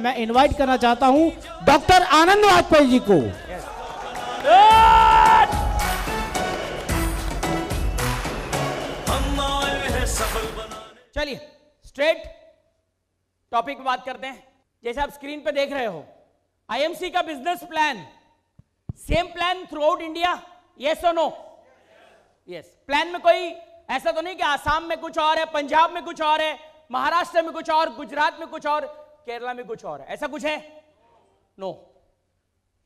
मैं इनवाइट करना चाहता हूं डॉक्टर आनंद वाजपेयी जी को चलिए स्ट्रेट टॉपिक बात करते हैं जैसे आप स्क्रीन पर देख रहे हो आईएमसी का business plan same plan throughout India yes और नो यस प्लान में कोई ऐसा तो नहीं कि आसाम में कुछ और है पंजाब में कुछ और है महाराष्ट्र में कुछ और गुजरात में कुछ और केरला में कुछ और है ऐसा कुछ है नो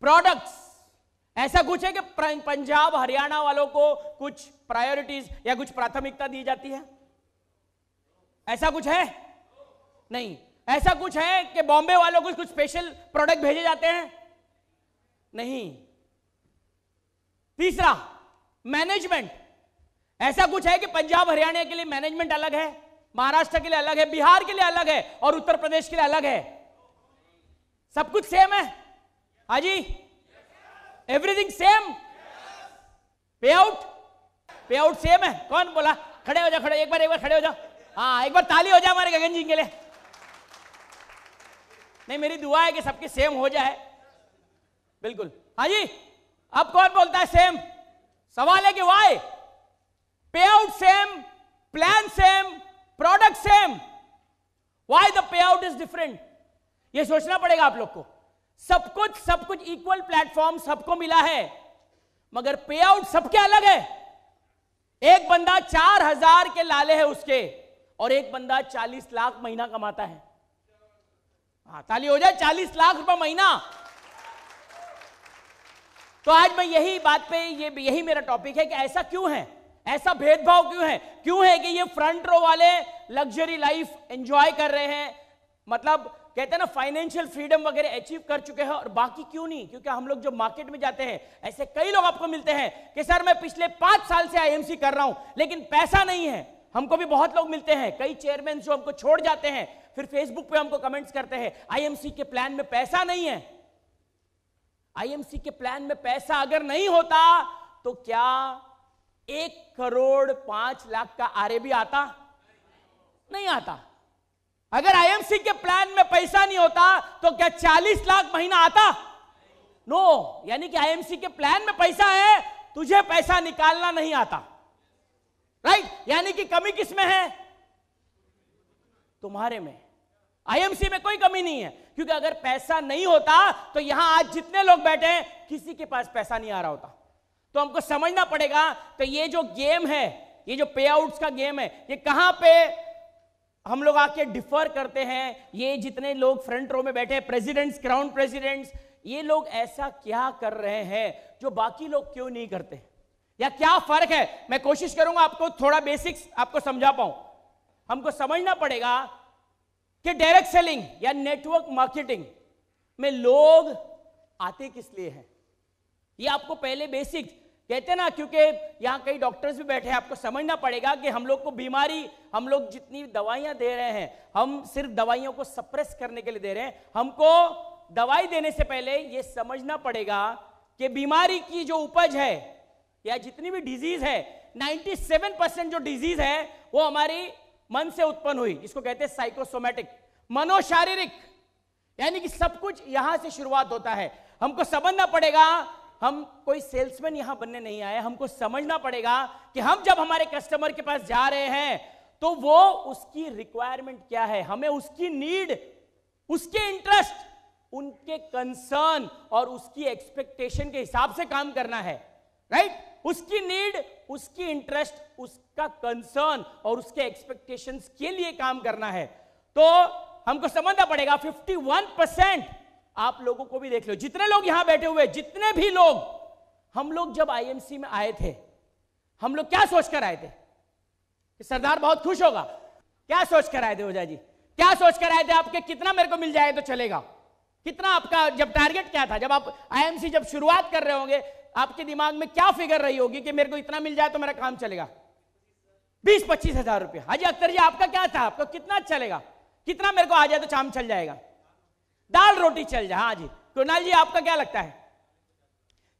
प्रोडक्ट्स ऐसा कुछ है कि पंजाब हरियाणा वालों को कुछ प्रायोरिटीज या कुछ प्राथमिकता दी जाती है ऐसा कुछ है नहीं ऐसा कुछ है कि बॉम्बे वालों को कुछ स्पेशल प्रोडक्ट भेजे जाते हैं नहीं तीसरा मैनेजमेंट ऐसा कुछ है कि पंजाब हरियाणा के लिए मैनेजमेंट अलग है महाराष्ट्र के लिए अलग है बिहार के लिए अलग है और उत्तर प्रदेश के लिए अलग है सब कुछ सेम है हाजी everything same pay out pay out same है कौन बोला खड़े हो जाओ खड़े एक बार एक बार खड़े हो जाओ हाँ एक बार ताली हो जाए हमारे गगन जी के लिए नहीं मेरी दुआ है कि सबके सेम हो जाए बिल्कुल हाँ जी अब कौन बोलता है सेम सवाल है कि why pay out same plan same product same why the pay out is different ये सोचना पड़ेगा आप लोग को सब कुछ सब कुछ इक्वल प्लेटफॉर्म सबको मिला है मगर पे आउट सबके अलग है एक बंदा चार हजार के लाले है उसके और एक बंदा चालीस लाख महीना कमाता है हाँ ताली हो जाए चालीस लाख रुपए महीना तो आज मैं यही बात पे ये यही मेरा टॉपिक है कि ऐसा क्यों है ऐसा भेदभाव क्यों है क्यों है कि ये फ्रंट रो वाले लग्जरी लाइफ एंजॉय कर रहे हैं मतलब कहते हैं ना फाइनेंशियल फ्रीडम वगैरह अचीव कर चुके हैं और बाकी क्यों नहीं क्योंकि हम लोग जो मार्केट में जाते हैं ऐसे कई लोग आपको मिलते हैं कि सर मैं पिछले पांच साल से आईएमसी कर रहा हूं लेकिन पैसा नहीं है हमको भी बहुत लोग मिलते हैं कई चेयरमैन जो हमको छोड़ जाते हैं फिर फेसबुक पे हमको कमेंट्स करते हैं आईएमसी के प्लान में पैसा नहीं है आईएमसी के प्लान में पैसा अगर नहीं होता तो क्या एक करोड़ पांच लाख का आर भी आता नहीं आता अगर आईएमसी के प्लान में पैसा नहीं होता तो क्या चालीस लाख महीना आता नो यानी कि आईएमसी के प्लान में पैसा है तुझे पैसा निकालना नहीं आता राइट यानी कि कमी किस में है तुम्हारे में आईएमसी में कोई कमी नहीं है क्योंकि अगर पैसा नहीं होता तो यहां आज जितने लोग बैठे हैं किसी के पास पैसा नहीं आ रहा होता तो हमको समझना पड़ेगा कि ये जो गेम है ये जो पे आउट्स का गेम है ये कहां पे हम लोग आके डिफर करते हैं ये जितने लोग फ्रंट रो में बैठे हैं प्रेसिडेंट्स क्राउन प्रेसिडेंट्स ये लोग ऐसा क्या कर रहे हैं जो बाकी लोग क्यों नहीं करते या क्या फर्क है मैं कोशिश करूंगा आपको थोड़ा बेसिक्स आपको समझा पाऊं हमको समझना पड़ेगा कि डायरेक्ट सेलिंग या नेटवर्क मार्केटिंग में लोग आते किस लिए हैं ये आपको पहले बेसिक्स कहते ना क्योंकि यहाँ कई डॉक्टर्स भी बैठे हैं आपको समझना पड़ेगा कि हम लोग को बीमारी हम लोग जितनी दवाइयां दे रहे हैं हम सिर्फ दवाइयों को सप्रेस करने के लिए दे रहे हैं हमको दवाई देने से पहले ये समझना पड़ेगा कि बीमारी की जो उपज है या जितनी भी डिजीज है 97 परसेंट जो डिजीज है वो हमारी मन से उत्पन्न हुई जिसको कहते हैं साइकोसोमेटिक मनोशारीरिक यानी कि सब कुछ यहां से शुरुआत होता है हमको समझना पड़ेगा हम कोई सेल्समैन यहां बनने नहीं आए हमको समझना पड़ेगा कि हम जब हमारे कस्टमर के पास जा रहे हैं तो वो उसकी रिक्वायरमेंट क्या है हमें उसकी नीड उसके इंटरेस्ट उनके कंसर्न और उसकी एक्सपेक्टेशन के हिसाब से काम करना है राइट right? उसकी नीड उसकी इंटरेस्ट उसका कंसर्न और उसके एक्सपेक्टेशंस के लिए काम करना है तो हमको समझना पड़ेगा 51 परसेंट आप लोगों को भी देख लो जितने लोग यहां बैठे हुए जितने भी लोग हम लोग जब आईएमसी में आए थे हम लोग क्या सोचकर आए थे कि सरदार बहुत खुश होगा क्या सोचकर आए थे ओझा जी क्या सोचकर आए थे आपके कितना मेरे को मिल जाए तो चलेगा कितना आपका जब टारगेट क्या था जब आप आईएमसी जब शुरुआत कर रहे होंगे आपके दिमाग में क्या फिगर रही होगी कि मेरे को इतना मिल जाए तो मेरा काम चलेगा बीस पच्चीस हजार रुपये हाजी अख्तर जी आपका क्या था आपको कितना चलेगा कितना मेरे को आ जाए तो काम चल जाएगा दाल रोटी चल जाए हाँ जी कुणाल जी आपका क्या लगता है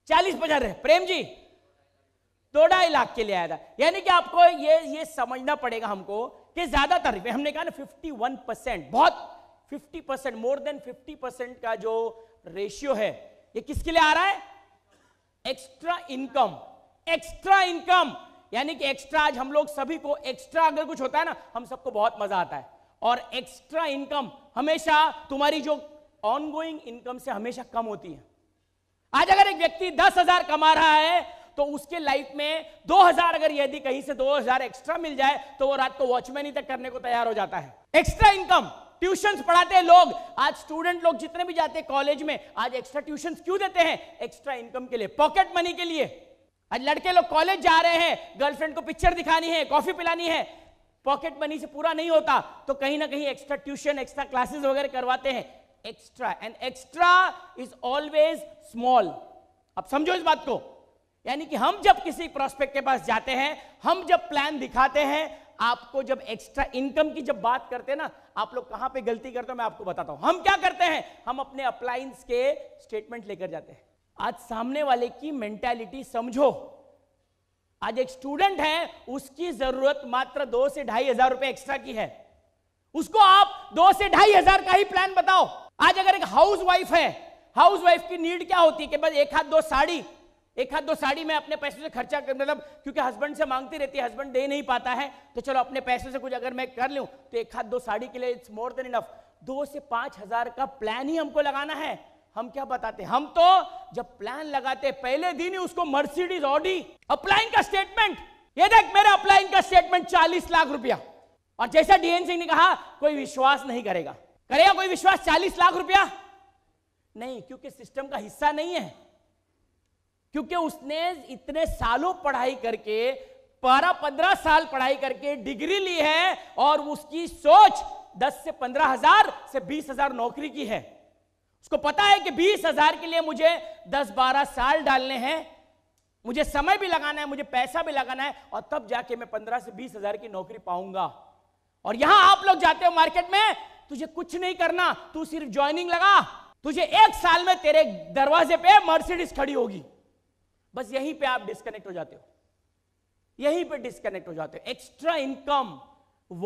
चालीस पचास प्रेम जी दो इलाके के लिए आया था यानी कि आपको ये ये समझना पड़ेगा हमको कि ज्यादातर हमने कहा ना फिफ्टी वन परसेंट बहुत fifty percent more than fifty percent का जो रेशियो है ये किसके लिए आ रहा है एक्स्ट्रा इनकम एक्स्ट्रा इनकम यानी कि एक्स्ट्रा आज हम लोग सभी को एक्स्ट्रा अगर कुछ होता है ना हम सबको बहुत मजा आता है और एक्स्ट्रा इनकम हमेशा तुम्हारी जो ऑनगोइंग इनकम से हमेशा कम होती है आज अगर एक व्यक्ति दस हजार कमा रहा है तो उसके लाइफ में दो हजार अगर यदि कहीं से दो हजार एक्स्ट्रा मिल जाए तो वो रात को वॉचमैन ही तक करने को तैयार हो जाता है एक्स्ट्रा इनकम ट्यूशन पढ़ाते हैं लोग आज स्टूडेंट लोग जितने भी जाते हैं कॉलेज में आज एक्स्ट्रा ट्यूशन क्यों देते हैं एक्स्ट्रा इनकम के लिए पॉकेट मनी के लिए आज लड़के लोग कॉलेज जा रहे हैं गर्लफ्रेंड को पिक्चर दिखानी है कॉफी पिलानी है पॉकेट मनी से पूरा नहीं होता तो कहीं ना कहीं एक्स्ट्रा ट्यूशन एक्स्ट्रा क्लासेस वगैरह करवाते हैं extra and extra is always small अब समझो इस बात को यानी कि हम जब किसी प्रोस्पेक्ट के पास जाते हैं हम जब प्लान दिखाते हैं आपको जब एक्स्ट्रा इनकम की जब बात करते हैं ना आप लोग कहां पे गलती करते हो मैं आपको बताता हूं हम क्या करते हैं हम अपने अप्लायंस के स्टेटमेंट लेकर जाते हैं आज सामने वाले की मेंटेलिटी समझो आज एक स्टूडेंट है उसकी जरूरत मात्र दो से ढाई हजार रुपए एक्स्ट्रा की है उसको आप दो से ढाई हजार का ही प्लान बताओ आज अगर एक हाउस वाइफ है हाउस वाइफ की नीड क्या होती है कि बस एक हाथ दो साड़ी एक हाथ दो साड़ी में अपने पैसे से खर्चा कर मतलब क्योंकि हस्बैंड से मांगती रहती है हस्बैंड दे नहीं पाता है तो चलो अपने पैसे से कुछ अगर मैं कर लूं तो एक हाथ दो साड़ी के लिए इट्स मोर देन इनफ दो से पांच हज़ार का प्लान ही हमको लगाना है हम क्या बताते हम तो जब प्लान लगाते पहले दिन ही उसको मर्सिडीज ऑडी अप्लाइंग का स्टेटमेंट ये देख मेरा अप्लाइंग का स्टेटमेंट चालीस लाख रुपया और जैसा डीएन सिंह ने कहा कोई विश्वास नहीं करेगा करेगा कोई विश्वास चालीस लाख रुपया नहीं क्योंकि सिस्टम का हिस्सा नहीं है क्योंकि उसने इतने सालों पढ़ाई करके बारह पंद्रह साल पढ़ाई करके डिग्री ली है और उसकी सोच दस से पंद्रह हजार से बीस हजार नौकरी की है उसको पता है कि बीस हजार के लिए मुझे दस बारह साल डालने हैं मुझे समय भी लगाना है मुझे पैसा भी लगाना है और तब जाके मैं पंद्रह से बीस हजार की नौकरी पाऊंगा और यहां आप लोग जाते हो मार्केट में तुझे कुछ नहीं करना तू सिर्फ ज्वाइनिंग लगा तुझे एक साल में तेरे दरवाजे पे मर्सिडीज खड़ी होगी बस यहीं पे आप डिस्कनेक्ट हो जाते हो यहीं पे डिस्कनेक्ट हो जाते हो extra income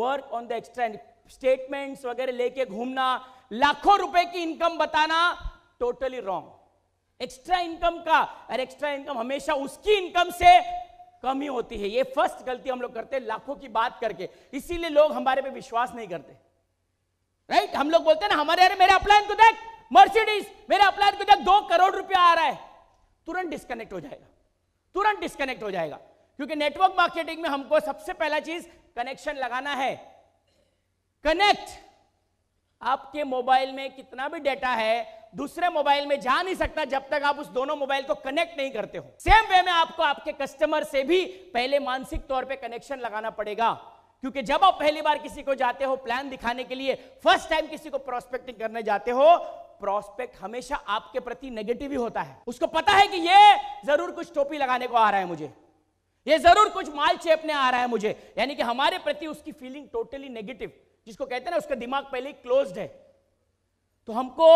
work on the extra statements वगैरह लेके घूमना लाखों रुपए की इनकम बताना टोटली रॉन्ग एक्स्ट्रा इनकम का और एक्स्ट्रा इनकम हमेशा उसकी इनकम से कमी होती है ये फर्स्ट गलती हम लोग करते हैं लाखों की बात करके इसीलिए लोग हमारे पे विश्वास नहीं करते राइट हम लोग बोलते हैं ना हमारे अरे मेरे अपलायन को देख मर्सिडीज मेरे अपलायन को देख दो करोड़ रुपया आ रहा है तुरंत डिस्कनेक्ट हो जाएगा तुरंत डिस्कनेक्ट हो जाएगा क्योंकि नेटवर्क मार्केटिंग में हमको सबसे पहला चीज कनेक्शन लगाना है कनेक्ट आपके मोबाइल में कितना भी डेटा है दूसरे मोबाइल में जा नहीं सकता जब तक आप उस दोनों मोबाइल को कनेक्ट नहीं करते हो सेम वे में आपको आपके कस्टमर से भी पहले मानसिक तौर पे कनेक्शन लगाना पड़ेगा क्योंकि जब आप पहली बार किसी को जाते हो प्लान दिखाने के लिए फर्स्ट टाइम किसी को प्रोस्पेक्टिंग करने जाते हो प्रोस्पेक्ट हमेशा आपके प्रति नेगेटिव ही होता है उसको पता है कि ये जरूर कुछ टोपी लगाने को आ रहा है मुझे ये जरूर कुछ माल चेपने आ रहा है मुझे यानी कि हमारे प्रति उसकी फीलिंग टोटली नेगेटिव जिसको कहते हैं ना उसका दिमाग पहले क्लोज्ड है तो हमको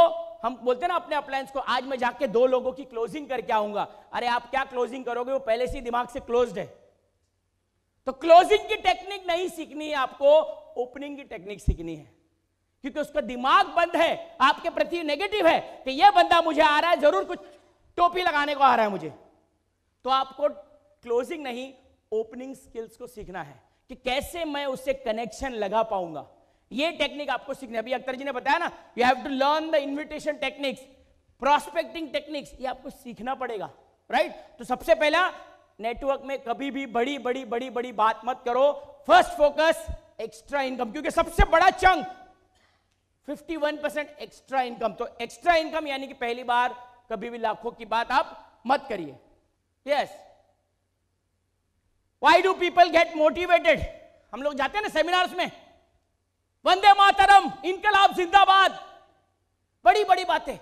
हम बोलते ना अपने अप्लायंस को आज मैं जाके दो लोगों की क्लोजिंग करके आऊंगा अरे आप क्या क्लोजिंग करोगे वो पहले से दिमाग से क्लोज्ड है तो क्लोजिंग की टेक्निक नहीं सीखनी है आपको ओपनिंग की टेक्निक सीखनी है क्योंकि उसका दिमाग बंद है आपके प्रति नेगेटिव है कि ये बंदा मुझे आ रहा है जरूर कुछ टोपी लगाने को आ रहा है मुझे तो आपको क्लोजिंग नहीं ओपनिंग स्किल्स को सीखना है कि कैसे मैं उससे कनेक्शन लगा पाऊंगा ये टेक्निक आपको सीखनी है अभी अख्तर जी ने बताया ना you have to learn the invitation techniques prospecting techniques ये आपको सीखना पड़ेगा राइट right? तो सबसे पहला नेटवर्क में कभी भी बड़ी बड़ी बड़ी बड़ी बात मत करो फर्स्ट फोकस एक्स्ट्रा इनकम क्योंकि सबसे बड़ा चंक 51 परसेंट एक्स्ट्रा इनकम तो एक्स्ट्रा इनकम यानी कि पहली बार कभी भी लाखों की बात आप मत करिए yes why do people get motivated हम लोग जाते हैं ना सेमिनार्स में वंदे मातरम इनकलाब जिंदाबाद बड़ी बड़ी बातें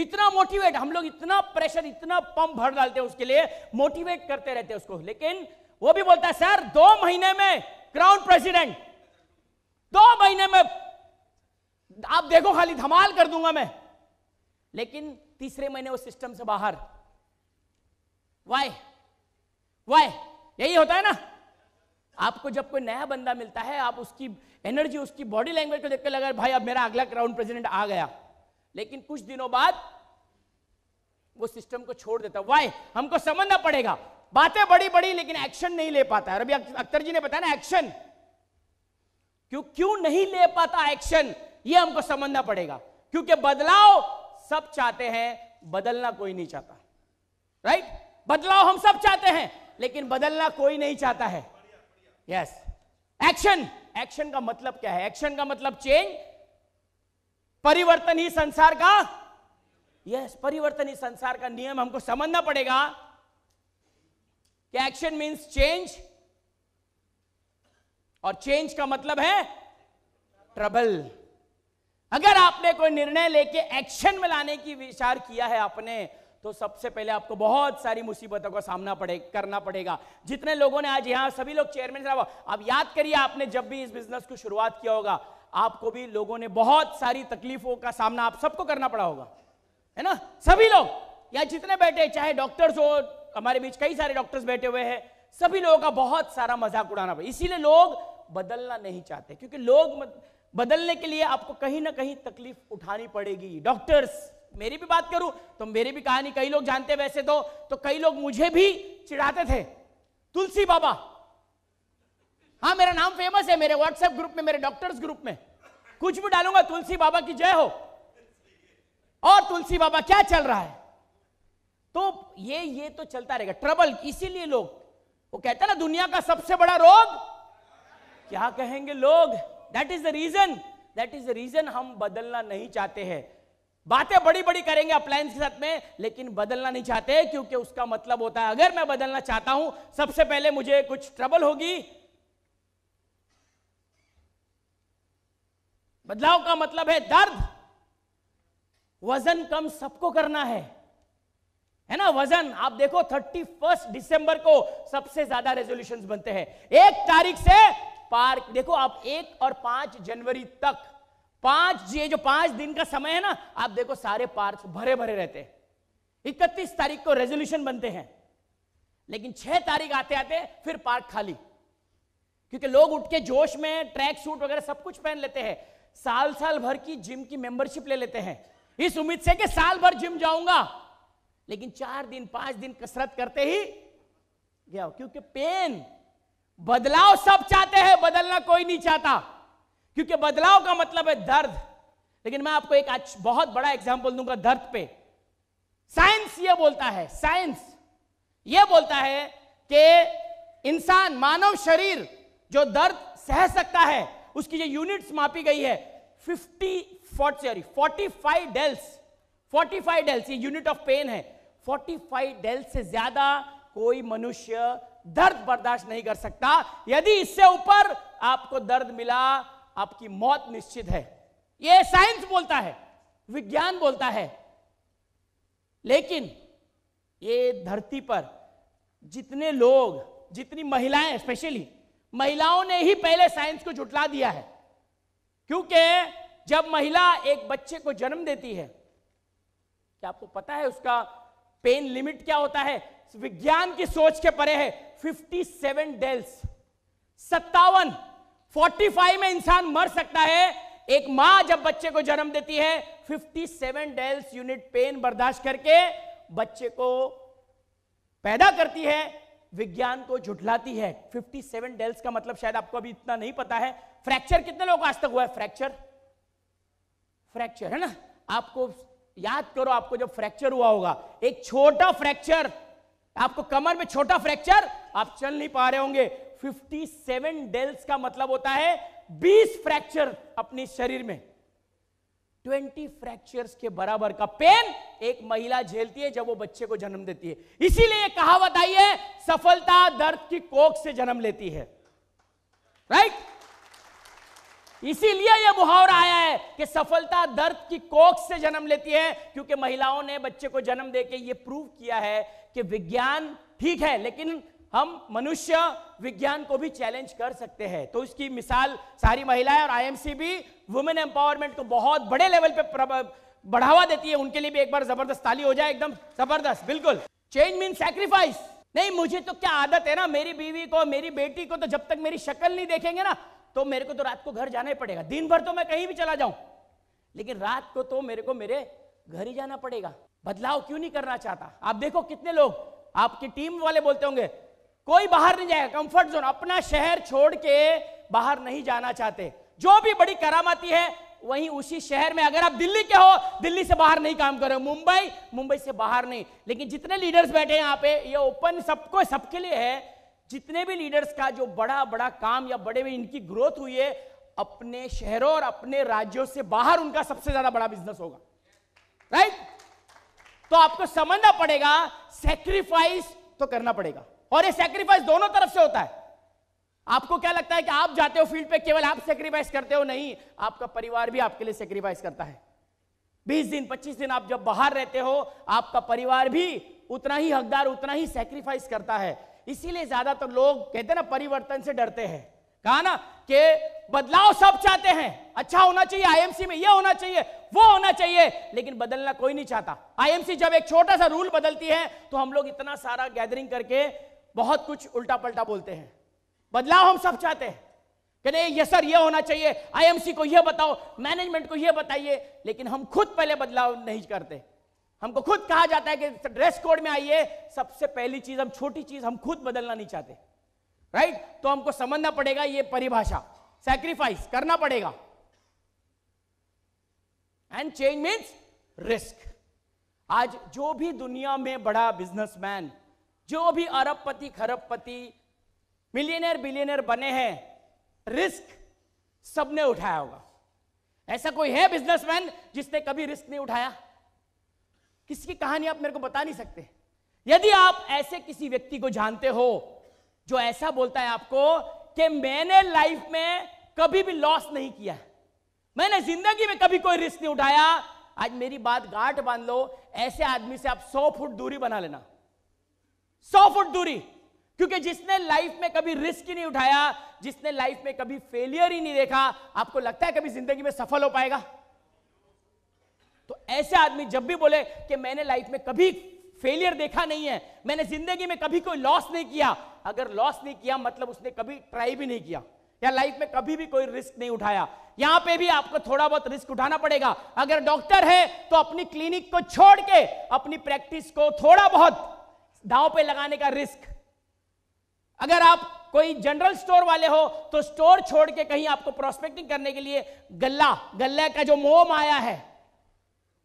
इतना मोटिवेट हम लोग इतना प्रेशर इतना पंप भर डालते हैं उसके लिए मोटिवेट करते रहते हैं उसको लेकिन वो भी बोलता है सर दो महीने में क्राउन प्रेसिडेंट दो महीने में आप देखो खाली धमाल कर दूंगा मैं लेकिन तीसरे महीने वो सिस्टम से बाहर वाई वाई यही होता है ना आपको जब कोई नया बंदा मिलता है आप उसकी एनर्जी उसकी बॉडी लैंग्वेज को देखकर लगा भाई अब मेरा अगला क्राउन प्रेसिडेंट आ गया लेकिन कुछ दिनों बाद वो सिस्टम को छोड़ देता वाई हमको समझना पड़ेगा बातें बड़ी बड़ी लेकिन एक्शन नहीं ले पाता है अभी अख्तर जी ने बताया ना एक्शन क्यों क्यों नहीं ले पाता एक्शन ये हमको समझना पड़ेगा क्योंकि बदलाव सब चाहते हैं बदलना कोई नहीं चाहता राइट बदलाव हम सब चाहते हैं लेकिन बदलना कोई नहीं चाहता है यस एक्शन एक्शन का मतलब क्या है एक्शन का मतलब चेंज परिवर्तन ही संसार का यस yes, परिवर्तन ही संसार का नियम हमको समझना पड़ेगा कि एक्शन मीन्स चेंज और चेंज का मतलब है ट्रबल अगर आपने कोई निर्णय लेके एक्शन में लाने की विचार किया है आपने तो सबसे पहले आपको बहुत सारी मुसीबतों का सामना पड़े करना पड़ेगा जितने लोगों ने आज यहाँ सभी लोग चेयरमैन साहब आप याद करिए आपने जब भी इस बिजनेस को शुरुआत किया होगा आपको भी लोगों ने बहुत सारी तकलीफों का सामना आप सबको करना पड़ा होगा है ना सभी लोग या जितने बैठे चाहे डॉक्टर्स हो हमारे बीच कई सारे डॉक्टर्स बैठे हुए हैं सभी लोगों का बहुत सारा मजाक उड़ाना पड़ा इसीलिए लोग बदलना नहीं चाहते क्योंकि लोग बदलने के लिए आपको कहीं ना कहीं तकलीफ उठानी पड़ेगी डॉक्टर्स मेरी भी बात करूं तो मेरी भी कहानी कई लोग जानते वैसे तो तो कई लोग मुझे भी चिढ़ाते थे तुलसी बाबा हाँ मेरा नाम फेमस है मेरे व्हाट्सएप ग्रुप में मेरे डॉक्टर्स ग्रुप में कुछ भी डालूंगा तुलसी बाबा की जय हो और तुलसी बाबा क्या चल रहा है तो ये ये तो चलता रहेगा ट्रबल इसीलिए लोग वो कहते ना दुनिया का सबसे बड़ा रोग क्या कहेंगे लोग that is the reason that is the reason हम बदलना नहीं चाहते हैं बातें बड़ी बड़ी करेंगे अप्लायंस के साथ में लेकिन बदलना नहीं चाहते क्योंकि उसका मतलब होता है अगर मैं बदलना चाहता हूं सबसे पहले मुझे कुछ ट्रबल होगी बदलाव का मतलब है दर्द वजन कम सबको करना है है ना वजन आप देखो थर्टी फर्स्ट डिसंबर को सबसे ज्यादा रेजोल्यूशन बनते हैं एक तारीख से पार्क देखो आप एक और पांच जनवरी तक पांच ये जो पांच दिन का समय है ना आप देखो सारे पार्क भरे भरे रहते हैं इकतीस तारीख को रेजोल्यूशन बनते हैं लेकिन छह तारीख आते आते फिर पार्क खाली क्योंकि लोग उठ के जोश में ट्रैक सूट वगैरह सब कुछ पहन लेते हैं साल साल भर की जिम की मेंबरशिप ले लेते हैं इस उम्मीद से कि साल भर जिम जाऊंगा लेकिन चार दिन पांच दिन कसरत करते ही गया क्योंकि पेन बदलाव सब चाहते हैं बदलना कोई नहीं चाहता क्योंकि बदलाव का मतलब है दर्द लेकिन मैं आपको एक बहुत बड़ा एग्जाम्पल दूंगा दर्द पे साइंस ये बोलता है साइंस ये बोलता है कि इंसान मानव शरीर जो दर्द सह सकता है उसकी जो यूनिट्स मापी गई है fifty fort sorry five dels forty five dels ये यूनिट ऑफ पेन है फोर्टी फाइव डेल्स से ज्यादा कोई मनुष्य दर्द बर्दाश्त नहीं कर सकता यदि इससे ऊपर आपको दर्द मिला आपकी मौत निश्चित है यह साइंस बोलता है विज्ञान बोलता है लेकिन ये धरती पर जितने लोग जितनी महिलाएं स्पेशली महिलाओं ने ही पहले साइंस को जुटला दिया है क्योंकि जब महिला एक बच्चे को जन्म देती है क्या आपको पता है उसका पेन लिमिट क्या होता है विज्ञान की सोच के परे है 57 डेल्स सत्तावन 45 में इंसान मर सकता है एक मां जब बच्चे को जन्म देती है 57 डेल्स यूनिट पेन बर्दाश्त करके बच्चे को पैदा करती है विज्ञान को झुठलाती है 57 डेल्स का मतलब शायद आपको अभी इतना नहीं पता है फ्रैक्चर कितने लोगों को आज तक हुआ है फ्रैक्चर फ्रैक्चर है ना आपको याद करो आपको जब फ्रैक्चर हुआ होगा एक छोटा फ्रैक्चर आपको कमर में छोटा फ्रैक्चर आप चल नहीं पा रहे होंगे 57 डेल्स का मतलब होता है 20 फ्रैक्चर अपने शरीर में 20 फ्रैक्चर्स के बराबर का पेन एक महिला झेलती है जब वो बच्चे को जन्म देती है इसीलिए कहावत आई है सफलता दर्द की कोख से जन्म लेती है राइट right? इसीलिए यह मुहावरा आया है कि सफलता दर्द की कोख से जन्म लेती है क्योंकि महिलाओं ने बच्चे को जन्म देके यह प्रूव किया है कि विज्ञान ठीक है लेकिन हम मनुष्य विज्ञान को भी चैलेंज कर सकते हैं तो इसकी मिसाल सारी महिलाएं और आईएमसी भी वुमेन एम्पावरमेंट को बहुत बड़े लेवल पे बढ़ावा देती है उनके लिए भी एक बार जबरदस्त ताली हो जाए एकदम जबरदस्त बिल्कुल चेंज मीन सेक्रीफाइस नहीं मुझे तो क्या आदत है ना मेरी बीवी को मेरी बेटी को तो जब तक मेरी शक्ल नहीं देखेंगे ना तो मेरे को तो रात को घर जाना ही पड़ेगा दिन भर तो मैं कहीं भी चला जाऊं लेकिन रात को तो मेरे को मेरे घर ही जाना पड़ेगा बदलाव क्यों नहीं करना चाहता आप देखो कितने लोग आपकी टीम वाले बोलते होंगे कोई बाहर नहीं जाएगा कंफर्ट जोन अपना शहर छोड़ के बाहर नहीं जाना चाहते जो भी बड़ी करामाती है वहीं उसी शहर में अगर आप दिल्ली के हो दिल्ली से बाहर नहीं काम करो मुंबई मुंबई से बाहर नहीं लेकिन जितने लीडर्स बैठे हैं यहाँ पे ये ओपन सबको सबके लिए है जितने भी लीडर्स का जो बड़ा बड़ा काम या बड़े भी इनकी ग्रोथ हुई है अपने शहरों और अपने राज्यों से बाहर उनका सबसे ज्यादा बड़ा बिजनेस होगा राइट right? तो आपको समझना पड़ेगा सेक्रीफाइस तो करना पड़ेगा और ये सेक्रीफाइस दोनों तरफ से होता है आपको क्या लगता है कि आप जाते हो फील्ड पे केवल आप सेक्रीफाइस करते हो नहीं आपका परिवार भी आपके लिए सेक्रीफाइस करता है बीस दिन पच्चीस दिन आप जब बाहर रहते हो आपका परिवार भी उतना ही हकदार उतना ही सेक्रीफाइस करता है इसीलिए ज्यादातर लोग कहते हैं ना परिवर्तन से डरते हैं कहा ना कि बदलाव सब चाहते हैं अच्छा होना चाहिए आईएमसी में यह होना चाहिए वो होना चाहिए लेकिन बदलना कोई नहीं चाहता आईएमसी जब एक छोटा सा रूल बदलती है तो हम लोग इतना सारा गैदरिंग करके बहुत कुछ उल्टा पलटा बोलते हैं बदलाव हम सब चाहते हैं कहते ये सर ये होना चाहिए आईएमसी को ये बताओ मैनेजमेंट को ये बताइए लेकिन हम खुद पहले बदलाव नहीं करते हमको खुद कहा जाता है कि ड्रेस कोड में आइए सबसे पहली चीज हम छोटी चीज हम खुद बदलना नहीं चाहते राइट तो हमको समझना पड़ेगा ये परिभाषा सैक्रिफाइस करना पड़ेगा एंड चेंज मीन्स रिस्क आज जो भी दुनिया में बड़ा बिजनेसमैन जो भी अरबपति खरबपति मिलियनर बिलियनर बने हैं रिस्क सबने उठाया होगा ऐसा कोई है बिजनेसमैन जिसने कभी रिस्क नहीं उठाया किसी की कहानी आप मेरे को बता नहीं सकते यदि आप ऐसे किसी व्यक्ति को जानते हो जो ऐसा बोलता है आपको कि मैंने लाइफ में कभी भी लॉस नहीं किया मैंने जिंदगी में कभी कोई रिस्क नहीं उठाया आज मेरी बात गांठ बांध लो ऐसे आदमी से आप सौ फुट दूरी बना लेना सौ फुट दूरी क्योंकि जिसने लाइफ में कभी रिस्क ही नहीं उठाया जिसने लाइफ में कभी फेलियर ही नहीं देखा आपको लगता है कभी जिंदगी में सफल हो पाएगा तो ऐसे आदमी जब भी बोले कि मैंने लाइफ में कभी फेलियर देखा नहीं है मैंने जिंदगी में कभी कोई लॉस नहीं किया अगर लॉस नहीं किया मतलब उसने कभी ट्राई भी नहीं किया या लाइफ में कभी भी कोई रिस्क नहीं उठाया यहां पे भी आपको थोड़ा बहुत रिस्क उठाना पड़ेगा अगर डॉक्टर है तो अपनी क्लिनिक को छोड़ के अपनी प्रैक्टिस को थोड़ा बहुत दांव पे लगाने का रिस्क अगर आप कोई जनरल स्टोर वाले हो तो स्टोर छोड़ के कहीं आपको प्रोस्पेक्टिंग करने के लिए गल्ला गल्ला का जो मोह माया है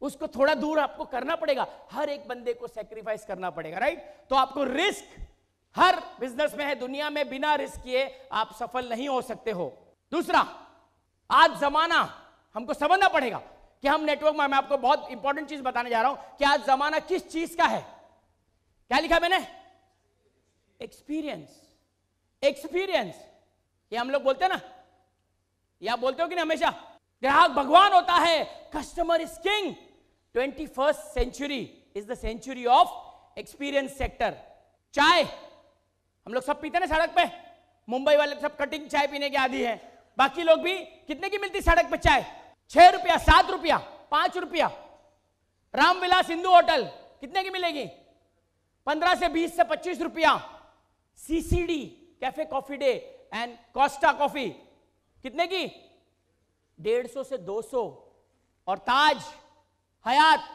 उसको थोड़ा दूर आपको करना पड़ेगा हर एक बंदे को सेक्रीफाइस करना पड़ेगा राइट तो आपको रिस्क हर बिजनेस में है दुनिया में बिना रिस्क किए आप सफल नहीं हो सकते हो दूसरा आज जमाना हमको समझना पड़ेगा कि हम नेटवर्क में मैं आपको बहुत इंपॉर्टेंट चीज बताने जा रहा हूं कि आज जमाना किस चीज का है क्या लिखा मैंने एक्सपीरियंस एक्सपीरियंस ये हम लोग बोलते हैं ना या आप बोलते हो कि नहीं हमेशा ग्राहक भगवान होता है customer is king twenty first century is the century of experience sector चाय हम लोग सब पीते ना सड़क पे मुंबई वाले सब कटिंग चाय पीने के आदि है बाकी लोग भी कितने की मिलती सड़क पे चाय छह रुपया सात रुपया पांच रुपया रामविलास हिंदू होटल कितने की मिलेगी पंद्रह से बीस से पच्चीस रुपया CCD Cafe Coffee Day and Costa Coffee कितने की डेढ़ सौ से दो सौ और ताज हयात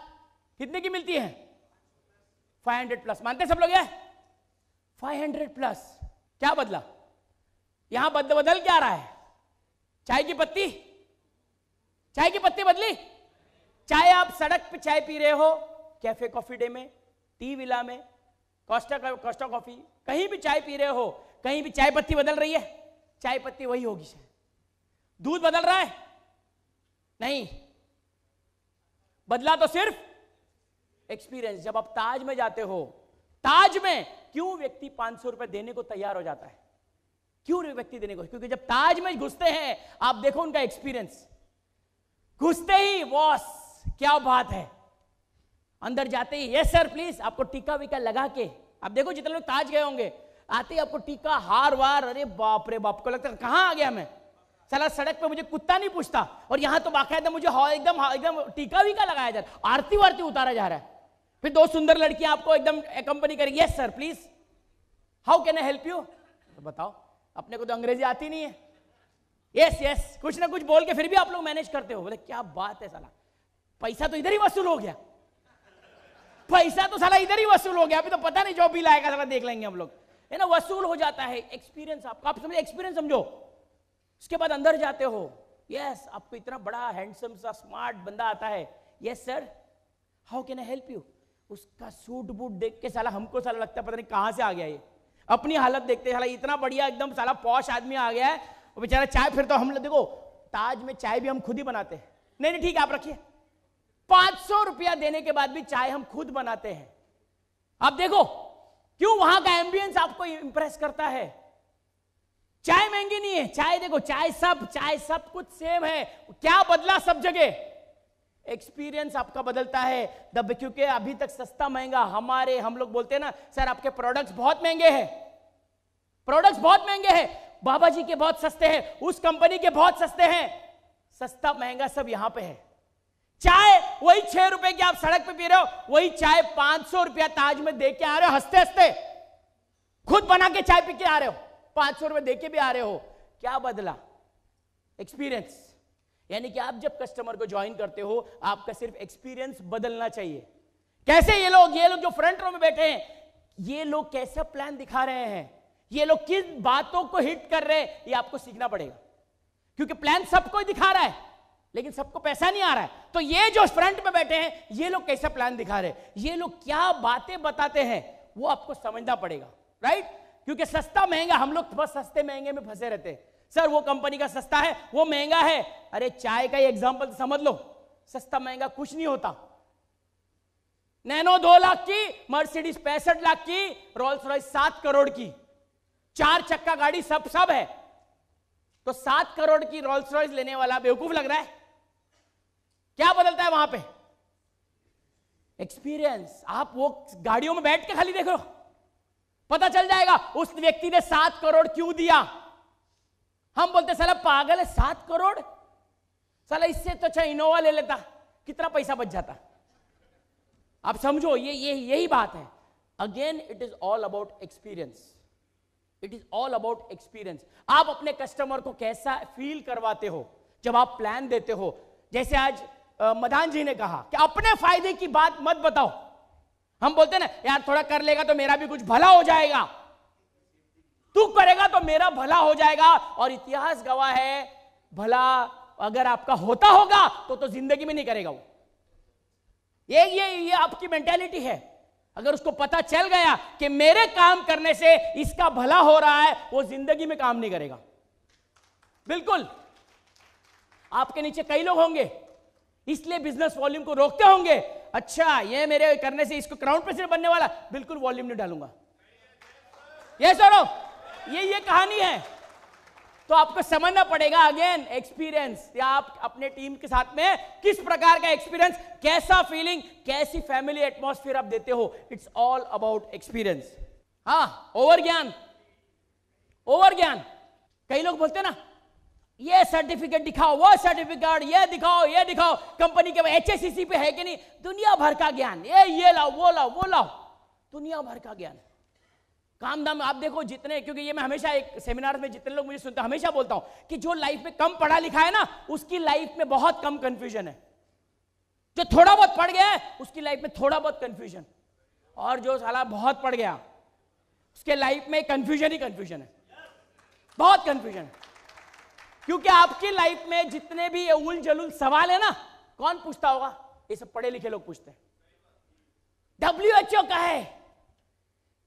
कितने की मिलती है फाइव हंड्रेड प्लस मानते सब लोग ये फाइव हंड्रेड प्लस क्या बदला यहां बदल बदल क्या रहा है चाय की पत्ती चाय की पत्ती बदली चाहे आप सड़क पे चाय पी रहे हो कैफे कॉफी डे में टी विला में कॉस्टा कॉस्टा कॉफी कहीं भी चाय पी रहे हो कहीं भी चाय पत्ती बदल रही है चाय पत्ती वही होगी शायद दूध बदल रहा है नहीं बदला तो सिर्फ एक्सपीरियंस जब आप ताज में जाते हो ताज में क्यों व्यक्ति पांच सौ रुपए देने को तैयार हो जाता है क्यों व्यक्ति देने को क्योंकि जब ताज में घुसते हैं आप देखो उनका एक्सपीरियंस घुसते ही बॉस क्या बात है अंदर जाते ही यस सर प्लीज आपको टीका वीका लगा के आप देखो जितने लोग ताज गए होंगे आते ही आपको टीका हार वार अरे बाप रे बाप को लगता है कहाँ आ गया मैं साला सड़क पे मुझे कुत्ता नहीं पूछता और यहाँ तो बाकायदा मुझे एकदम एकदम टीका वीका लगाया जा रहा आरती वारती उतारा जा रहा है फिर दो सुंदर लड़कियां आपको एकदम कंपनी करेगी yes sir please how can I help you तो बताओ अपने को तो अंग्रेजी आती नहीं है यस यस कुछ ना कुछ बोल के फिर भी आप लोग मैनेज करते हो बोले क्या बात है साला पैसा तो इधर ही वसूल हो गया पैसा तो साला इधर ही वसूल हो गया अभी तो पता नहीं जो भी लाएगा साला देख लेंगे हम लोग है ना वसूल हो जाता है एक्सपीरियंस आपका आप समझे एक्सपीरियंस समझो उसके बाद अंदर जाते हो यस आपको इतना बड़ा हैंडसम सा स्मार्ट बंदा आता है yes sir how can I help you उसका सूट बूट देख के साला हमको साला लगता है पता नहीं कहाँ से आ गया ये अपनी हालत देखते साला इतना बढ़िया एकदम साला पॉश आदमी आ गया है बेचारा चाय फिर तो हम लोग देखो ताज में चाय भी हम खुद ही बनाते हैं नहीं नहीं ठीक है आप रखिए 500 रुपया देने के बाद भी चाय हम खुद बनाते हैं आप देखो क्यों वहां का एम्बियंस आपको इंप्रेस करता है चाय महंगी नहीं है चाय देखो चाय सब चाय सब कुछ सेम है क्या बदला सब जगह एक्सपीरियंस आपका बदलता है दब क्योंकि अभी तक सस्ता महंगा हमारे हम लोग बोलते हैं ना सर आपके प्रोडक्ट्स बहुत महंगे हैं प्रोडक्ट्स बहुत महंगे हैं बाबा जी के बहुत सस्ते हैं उस कंपनी के बहुत सस्ते हैं सस्ता महंगा सब यहां पे है चाय वही छह रुपए की आप सड़क पे पी रहे हो वही चाय पांच सौ रुपया ताज में दे के आ रहे हो हंसते हंसते खुद बना के चाय पी के आ रहे हो पांच सौ रुपए दे के भी आ रहे हो क्या बदला एक्सपीरियंस यानी कि आप जब कस्टमर को ज्वाइन करते हो आपका सिर्फ एक्सपीरियंस बदलना चाहिए कैसे ये लोग ये लोग जो फ्रंट रो में बैठे हैं ये लोग कैसा प्लान दिखा रहे हैं ये लोग किस बातों को हिट कर रहे हैं ये आपको सीखना पड़ेगा क्योंकि प्लान सबको दिखा रहा है लेकिन सबको पैसा नहीं आ रहा है तो ये जो फ्रंट में बैठे हैं ये लोग कैसा प्लान दिखा रहे ये लोग क्या बातें बताते हैं वो आपको समझना पड़ेगा राइट क्योंकि सस्ता महंगा हम लोग बस सस्ते महंगे में फंसे रहते हैं सर वो कंपनी का सस्ता है वो महंगा है अरे चाय का एग्जाम्पल समझ लो सस्ता महंगा कुछ नहीं होता नैनो दो लाख की मर्सिडीज पैंसठ लाख की रोल्स रॉयस सात करोड़ की चार चक्का गाड़ी सब सब है तो सात करोड़ की रोल्स रॉयस लेने वाला बेवकूफ लग रहा है क्या बदलता है वहां पे एक्सपीरियंस आप वो गाड़ियों में बैठ के खाली देखो पता चल जाएगा उस व्यक्ति ने सात करोड़ क्यों दिया हम बोलते साला पागल है सात करोड़ साला इससे तो अच्छा इनोवा ले लेता कितना पैसा बच जाता आप समझो ये ये यही बात है again it is all about experience it is all about experience आप अपने कस्टमर को कैसा फील करवाते हो जब आप प्लान देते हो जैसे आज मदान जी ने कहा कि अपने फायदे की बात मत बताओ हम बोलते ना यार थोड़ा कर लेगा तो मेरा भी कुछ भला हो जाएगा तू करेगा तो मेरा भला हो जाएगा और इतिहास गवाह है भला अगर आपका होता होगा तो तो जिंदगी में नहीं करेगा वो ये ये ये आपकी मेंटेलिटी है अगर उसको पता चल गया कि मेरे काम करने से इसका भला हो रहा है वो जिंदगी में काम नहीं करेगा बिल्कुल आपके नीचे कई लोग होंगे इसलिए बिजनेस वॉल्यूम को रोकते होंगे अच्छा ये मेरे करने से इसको क्राउन प्रेसिडेंट बनने वाला बिल्कुल वॉल्यूम नहीं डालूंगा ये सरो ये ये कहानी है तो आपको समझना पड़ेगा अगेन एक्सपीरियंस या आप अपने टीम के साथ में किस प्रकार का एक्सपीरियंस कैसा फीलिंग कैसी फैमिली एटमोस्फियर आप देते हो इट्स ऑल अबाउट एक्सपीरियंस हाँ ओवर ज्ञान ओवर ज्ञान कई लोग बोलते ना ये सर्टिफिकेट दिखाओ वो सर्टिफिकेट ये दिखाओ ये दिखाओ कंपनी के एच एस पे है कि नहीं दुनिया भर का ज्ञान ये ये लाओ वो लाओ वो लाओ दुनिया भर का ज्ञान काम दाम आप देखो जितने क्योंकि ये मैं हमेशा एक सेमिनार में जितने लोग मुझे सुनते हमेशा बोलता हूं कि जो लाइफ में कम पढ़ा लिखा है ना उसकी लाइफ में बहुत कम कंफ्यूजन है जो थोड़ा बहुत पढ़ गया है उसकी लाइफ में थोड़ा बहुत कंफ्यूजन और जो साला बहुत पढ़ गया उसके लाइफ में कंफ्यूजन ही कंफ्यूजन है बहुत कंफ्यूजन है क्योंकि आपकी लाइफ में जितने भी ये उल जलूल सवाल है ना कौन पूछता होगा ये सब पढ़े लिखे लोग पूछते हैं डब्ल्यू एच ओ का है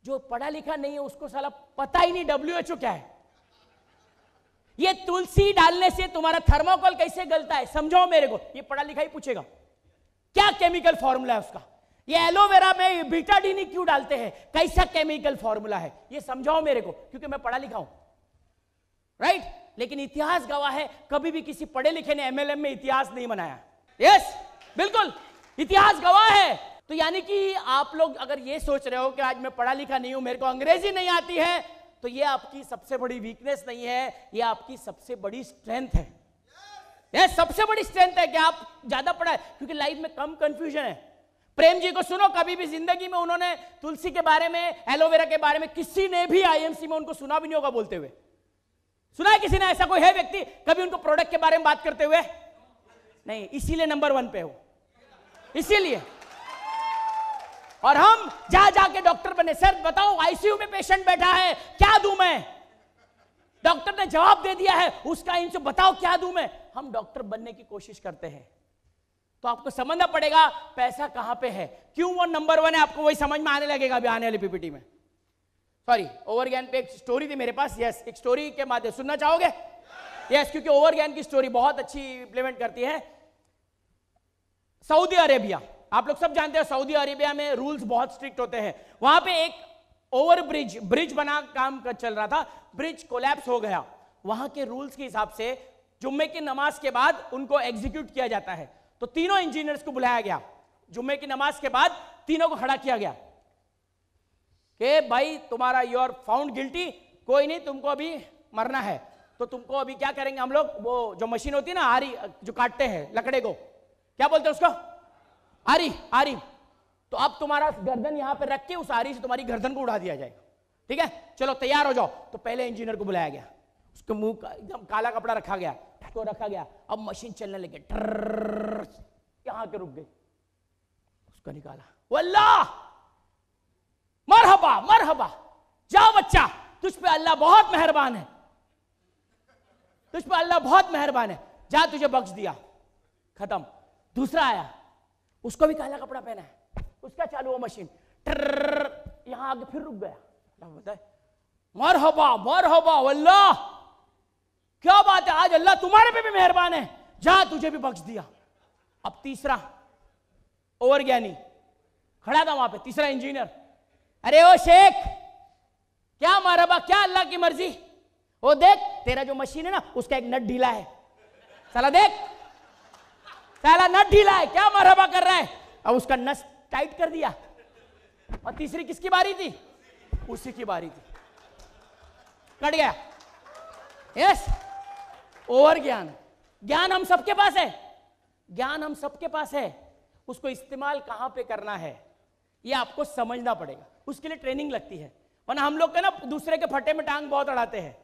जो पढ़ा लिखा नहीं है उसको साला पता ही नहीं डब्ल्यू एच ओ क्या है ये तुलसी डालने से तुम्हारा थर्मोकोल कैसे गलता है समझाओ मेरे को ये पढ़ा लिखा ही पूछेगा क्या केमिकल फॉर्मूला है उसका ये एलोवेरा में बीटाडीनी क्यों डालते हैं कैसा केमिकल फॉर्मूला है ये समझाओ मेरे को क्योंकि मैं पढ़ा लिखा हूं राइट right? लेकिन इतिहास गवाह है कभी भी किसी पढ़े लिखे ने एमएलएम में इतिहास नहीं बनाया यस बिल्कुल इतिहास गवाह है तो यानी कि आप लोग अगर ये सोच रहे हो कि आज मैं पढ़ा लिखा नहीं हूं मेरे को अंग्रेजी नहीं आती है तो ये आपकी सबसे बड़ी वीकनेस नहीं है ये आपकी सबसे बड़ी स्ट्रेंथ है ये सबसे बड़ी स्ट्रेंथ है कि आप ज्यादा पढ़ा है क्योंकि लाइफ में कम कंफ्यूजन है प्रेम जी को सुनो कभी भी जिंदगी में उन्होंने तुलसी के बारे में एलोवेरा के बारे में किसी ने भी आईएमसी में उनको सुना भी नहीं होगा बोलते हुए सुना है किसी ने ऐसा कोई है व्यक्ति कभी उनको प्रोडक्ट के बारे में बात करते हुए नहीं इसीलिए नंबर वन पे हो इसीलिए और हम जा जाके डॉक्टर बने सर बताओ आईसीयू में पेशेंट बैठा है क्या दू मैं डॉक्टर ने जवाब दे दिया है उसका इनसे बताओ क्या दू मैं हम डॉक्टर बनने की कोशिश करते हैं तो आपको समझना पड़ेगा पैसा कहां पे है क्यों वो नंबर वन है आपको वही समझ में आने लगेगा अभी आने वाली पीपीटी में सॉरी ओवर ज्ञान पे एक स्टोरी थी मेरे पास यस एक स्टोरी के माध्यम सुनना चाहोगे यस क्योंकि ओवर ज्ञान की स्टोरी बहुत अच्छी इंप्लीमेंट करती है सऊदी अरेबिया आप लोग सब जानते हैं सऊदी अरेबिया में रूल्स बहुत स्ट्रिक्ट होते हैं वहां पे एक ओवर ब्रिज ब्रिज बना काम कर चल रहा था ब्रिज कोलैप्स हो गया वहां के रूल्स के हिसाब से जुम्मे की नमाज के बाद उनको एग्जीक्यूट किया जाता है तो तीनों इंजीनियर्स को बुलाया गया जुम्मे की नमाज के बाद तीनों को खड़ा किया गया कि भाई तुम्हारा यू आर फाउंड गिल्टी कोई नहीं तुमको अभी मरना है तो तुमको अभी क्या करेंगे हम लोग वो जो मशीन होती है ना आरी जो काटते हैं लकड़े को क्या बोलते हैं उसको आरी आरी तो अब तुम्हारा गर्दन यहां पर रख के उस आरी से तुम्हारी गर्दन को उड़ा दिया जाएगा ठीक है चलो तैयार हो जाओ तो पहले इंजीनियर को बुलाया गया उसके मुंह का एकदम काला कपड़ा रखा गया को रखा गया अब मशीन चलने लगे यहां के रुक गई उसको निकाला वल्लाह मरहबा मरहबा जाओ बच्चा तुझ पे अल्लाह बहुत मेहरबान है तुझ पे अल्लाह बहुत मेहरबान है जा तुझे बख्श दिया खत्म दूसरा आया उसको भी काला कपड़ा पहना है उसका चालू हुआ मशीन यहां आगे फिर रुक गया मरहबा मरहबा अल्लाह क्या बात है आज अल्लाह तुम्हारे पे भी मेहरबान है जा तुझे भी बख्श दिया अब तीसरा ओवर ज्ञानी खड़ा था वहां पे तीसरा इंजीनियर अरे ओ शेख क्या मारबा क्या अल्लाह की मर्जी वो देख तेरा जो मशीन है ना उसका एक नट ढीला है साला देख साला नट ढीला है क्या मारबा कर रहा है अब उसका नस टाइट कर दिया और तीसरी किसकी बारी थी उसी की बारी थी कट गया यस ओवर ज्ञान ज्ञान हम सबके पास है ज्ञान हम सबके पास है उसको इस्तेमाल कहां पे करना है ये आपको समझना पड़ेगा उसके लिए ट्रेनिंग लगती है वरना हम लोग का ना दूसरे के फटे में टांग बहुत अड़ाते हैं